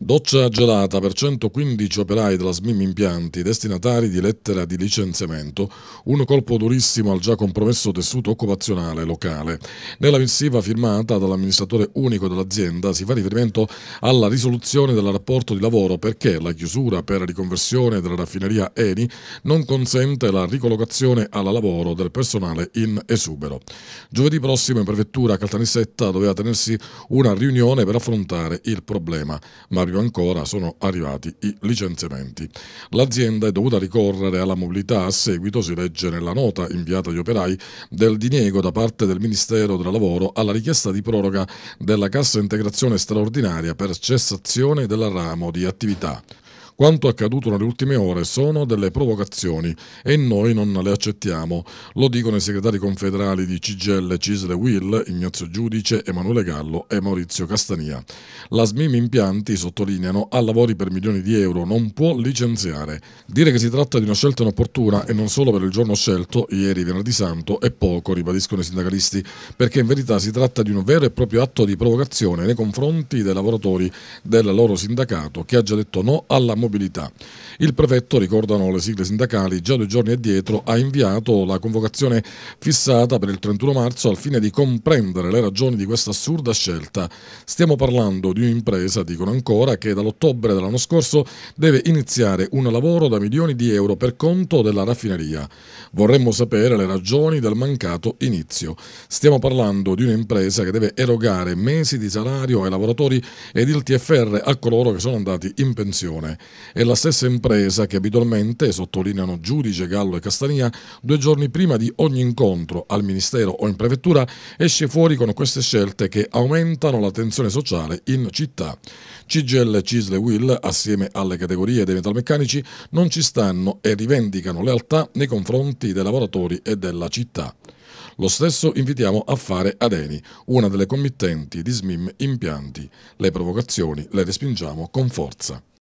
Doccia gelata per 115 operai della SMIM Impianti, destinatari di lettera di licenziamento, un colpo durissimo al già compromesso tessuto occupazionale locale. Nella missiva firmata dall'amministratore unico dell'azienda si fa riferimento alla risoluzione del rapporto di lavoro perché la chiusura per riconversione della raffineria Eni non consente la ricollocazione alla lavoro del personale in esubero. Giovedì prossimo in prefettura Caltanissetta doveva tenersi una riunione per affrontare il problema, ma contrario ancora sono arrivati i licenziamenti. L'azienda è dovuta ricorrere alla mobilità a seguito, si legge nella nota inviata agli operai, del diniego da parte del Ministero del Lavoro alla richiesta di proroga della cassa integrazione straordinaria per cessazione del ramo di attività. Quanto accaduto nelle ultime ore sono delle provocazioni e noi non le accettiamo. Lo dicono i segretari confederali di CGL, Cisle Will, Ignazio Giudice, Emanuele Gallo e Maurizio Castania. La SMIM Impianti, sottolineano, ha lavori per milioni di euro, non può licenziare. Dire che si tratta di una scelta inopportuna e non solo per il giorno scelto, ieri venerdì santo, è poco, ribadiscono i sindacalisti, perché in verità si tratta di un vero e proprio atto di provocazione nei confronti dei lavoratori del loro sindacato, che ha già detto no alla mobilità mobilità. Il prefetto, ricordano le sigle sindacali, già due giorni addietro ha inviato la convocazione fissata per il 31 marzo al fine di comprendere le ragioni di questa assurda scelta. Stiamo parlando di un'impresa, dicono ancora, che dall'ottobre dell'anno scorso deve iniziare un lavoro da milioni di euro per conto della raffineria. Vorremmo sapere le ragioni del mancato inizio. Stiamo parlando di un'impresa che deve erogare mesi di salario ai lavoratori ed il TFR a coloro che sono andati in pensione. È la stessa impresa che abitualmente, sottolineano Giudice, Gallo e Castania, due giorni prima di ogni incontro al Ministero o in Prefettura, esce fuori con queste scelte che aumentano la tensione sociale in città. CGL, Cisle e Will, assieme alle categorie dei metalmeccanici, non ci stanno e rivendicano lealtà nei confronti dei lavoratori e della città. Lo stesso invitiamo a fare ad Eni, una delle committenti di SMIM Impianti. Le provocazioni le respingiamo con forza.